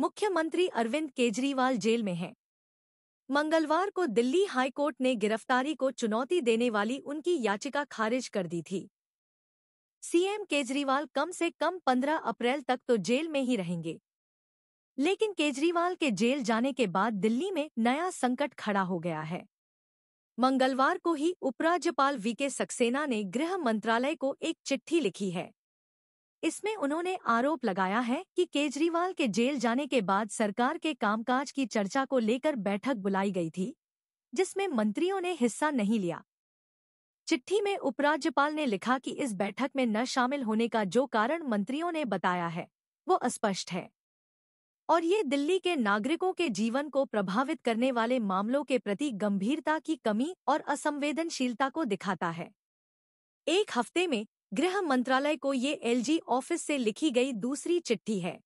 मुख्यमंत्री अरविंद केजरीवाल जेल में हैं मंगलवार को दिल्ली हाईकोर्ट ने गिरफ्तारी को चुनौती देने वाली उनकी याचिका खारिज कर दी थी सीएम केजरीवाल कम से कम 15 अप्रैल तक तो जेल में ही रहेंगे लेकिन केजरीवाल के जेल जाने के बाद दिल्ली में नया संकट खड़ा हो गया है मंगलवार को ही उपराज्यपाल वीके सक्सेना ने गृह मंत्रालय को एक चिट्ठी लिखी है इसमें उन्होंने आरोप लगाया है कि केजरीवाल के जेल जाने के बाद सरकार के कामकाज की चर्चा को लेकर बैठक बुलाई गई थी जिसमें मंत्रियों ने हिस्सा नहीं लिया चिट्ठी में उपराज्यपाल ने लिखा कि इस बैठक में न शामिल होने का जो कारण मंत्रियों ने बताया है वो अस्पष्ट है और ये दिल्ली के नागरिकों के जीवन को प्रभावित करने वाले मामलों के प्रति गंभीरता की कमी और असंवेदनशीलता को दिखाता है एक हफ्ते में गृह मंत्रालय को ये एलजी ऑफिस से लिखी गई दूसरी चिट्ठी है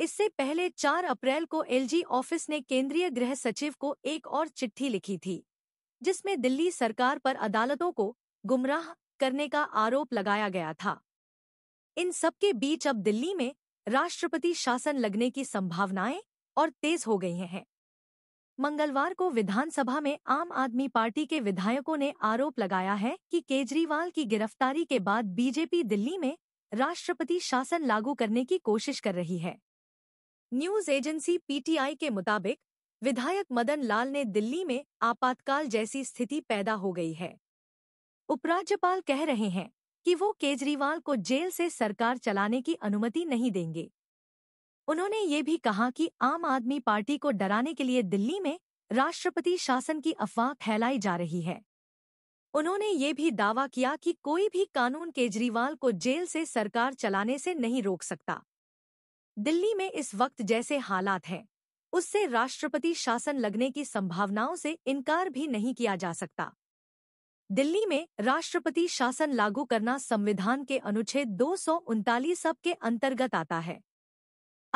इससे पहले 4 अप्रैल को एलजी ऑफिस ने केंद्रीय गृह सचिव को एक और चिट्ठी लिखी थी जिसमें दिल्ली सरकार पर अदालतों को गुमराह करने का आरोप लगाया गया था इन सबके बीच अब दिल्ली में राष्ट्रपति शासन लगने की संभावनाएं और तेज हो गई हैं मंगलवार को विधानसभा में आम आदमी पार्टी के विधायकों ने आरोप लगाया है कि केजरीवाल की गिरफ्तारी के बाद बीजेपी दिल्ली में राष्ट्रपति शासन लागू करने की कोशिश कर रही है न्यूज एजेंसी पीटीआई के मुताबिक विधायक मदन लाल ने दिल्ली में आपातकाल जैसी स्थिति पैदा हो गई है उपराज्यपाल कह रहे हैं कि वो केजरीवाल को जेल से सरकार चलाने की अनुमति नहीं देंगे उन्होंने ये भी कहा कि आम आदमी पार्टी को डराने के लिए दिल्ली में राष्ट्रपति शासन की अफवाह फैलाई जा रही है उन्होंने ये भी दावा किया कि कोई भी कानून केजरीवाल को जेल से सरकार चलाने से नहीं रोक सकता दिल्ली में इस वक्त जैसे हालात हैं उससे राष्ट्रपति शासन लगने की संभावनाओं से इनकार भी नहीं किया जा सकता दिल्ली में राष्ट्रपति शासन लागू करना संविधान के अनुच्छेद दो सौ के अंतर्गत आता है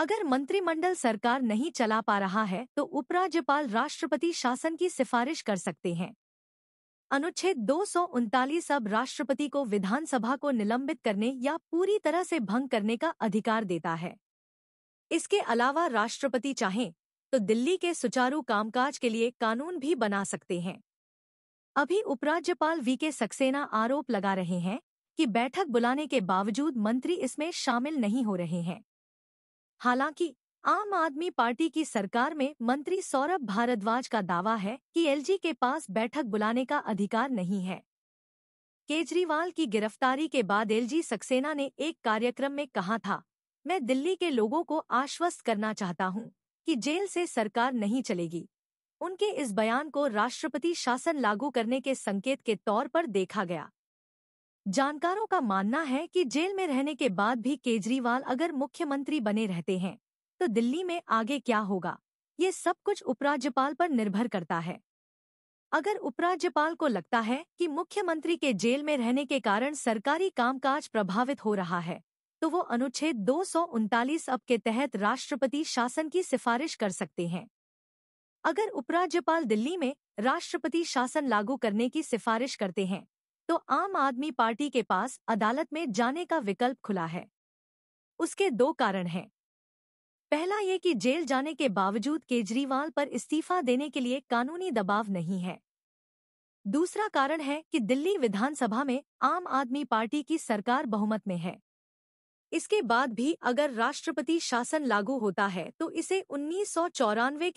अगर मंत्रिमंडल सरकार नहीं चला पा रहा है तो उपराज्यपाल राष्ट्रपति शासन की सिफारिश कर सकते हैं अनुच्छेद दो अब राष्ट्रपति को विधानसभा को निलंबित करने या पूरी तरह से भंग करने का अधिकार देता है इसके अलावा राष्ट्रपति चाहें तो दिल्ली के सुचारू कामकाज के लिए कानून भी बना सकते हैं अभी उपराज्यपाल वी के सक्सेना आरोप लगा रहे हैं कि बैठक बुलाने के बावजूद मंत्री इसमें शामिल नहीं हो रहे हैं हालांकि आम आदमी पार्टी की सरकार में मंत्री सौरभ भारद्वाज का दावा है कि एलजी के पास बैठक बुलाने का अधिकार नहीं है केजरीवाल की गिरफ्तारी के बाद एलजी सक्सेना ने एक कार्यक्रम में कहा था मैं दिल्ली के लोगों को आश्वस्त करना चाहता हूं कि जेल से सरकार नहीं चलेगी उनके इस बयान को राष्ट्रपति शासन लागू करने के संकेत के तौर पर देखा गया जानकारों का मानना है कि जेल में रहने के बाद भी केजरीवाल अगर मुख्यमंत्री बने रहते हैं तो दिल्ली में आगे क्या होगा ये सब कुछ उपराज्यपाल पर निर्भर करता है अगर उपराज्यपाल को लगता है कि मुख्यमंत्री के जेल में रहने के कारण सरकारी कामकाज प्रभावित हो रहा है तो वो अनुच्छेद दो अब के तहत राष्ट्रपति शासन की सिफारिश कर सकते हैं अगर उपराज्यपाल दिल्ली में राष्ट्रपति शासन लागू करने की सिफारिश करते हैं तो आम आदमी पार्टी के पास अदालत में जाने का विकल्प खुला है उसके दो कारण हैं पहला ये कि जेल जाने के बावजूद केजरीवाल पर इस्तीफा देने के लिए कानूनी दबाव नहीं है दूसरा कारण है कि दिल्ली विधानसभा में आम आदमी पार्टी की सरकार बहुमत में है इसके बाद भी अगर राष्ट्रपति शासन लागू होता है तो इसे उन्नीस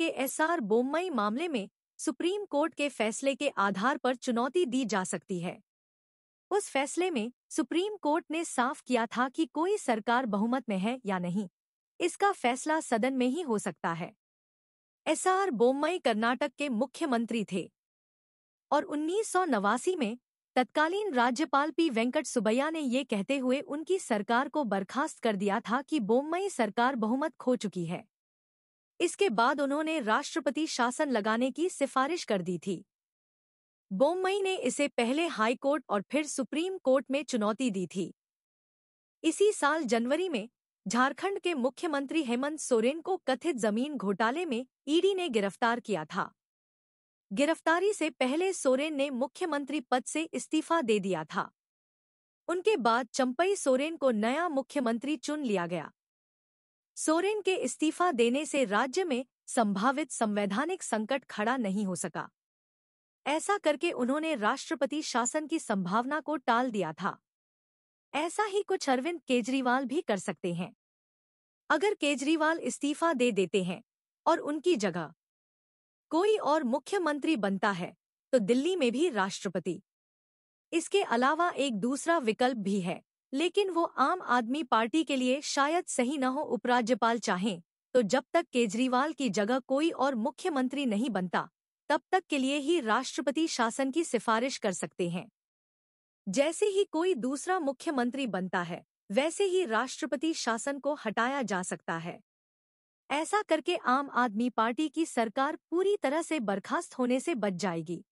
के एसआर बोम्मई मामले में सुप्रीम कोर्ट के फैसले के आधार पर चुनौती दी जा सकती है उस फैसले में सुप्रीम कोर्ट ने साफ किया था कि कोई सरकार बहुमत में है या नहीं इसका फैसला सदन में ही हो सकता है एस आर बोम्मई कर्नाटक के मुख्यमंत्री थे और उन्नीस में तत्कालीन राज्यपाल पी वेंकट सुबैया ने ये कहते हुए उनकी सरकार को बर्खास्त कर दिया था कि बोम्मई सरकार बहुमत खो चुकी है इसके बाद उन्होंने राष्ट्रपति शासन लगाने की सिफारिश कर दी थी बोम्बई ने इसे पहले हाई कोर्ट और फिर सुप्रीम कोर्ट में चुनौती दी थी इसी साल जनवरी में झारखंड के मुख्यमंत्री हेमंत सोरेन को कथित जमीन घोटाले में ईडी ने गिरफ्तार किया था गिरफ्तारी से पहले सोरेन ने मुख्यमंत्री पद से इस्तीफा दे दिया था उनके बाद चंपई सोरेन को नया मुख्यमंत्री चुन लिया गया सोरेन के इस्तीफा देने से राज्य में संभावित संवैधानिक संकट खड़ा नहीं हो सका ऐसा करके उन्होंने राष्ट्रपति शासन की संभावना को टाल दिया था ऐसा ही कुछ अरविंद केजरीवाल भी कर सकते हैं अगर केजरीवाल इस्तीफा दे देते हैं और उनकी जगह कोई और मुख्यमंत्री बनता है तो दिल्ली में भी राष्ट्रपति इसके अलावा एक दूसरा विकल्प भी है लेकिन वो आम आदमी पार्टी के लिए शायद सही न हो उपराज्यपाल चाहें तो जब तक केजरीवाल की जगह कोई और मुख्यमंत्री नहीं बनता तब तक के लिए ही राष्ट्रपति शासन की सिफारिश कर सकते हैं जैसे ही कोई दूसरा मुख्यमंत्री बनता है वैसे ही राष्ट्रपति शासन को हटाया जा सकता है ऐसा करके आम आदमी पार्टी की सरकार पूरी तरह से बर्खास्त होने से बच जाएगी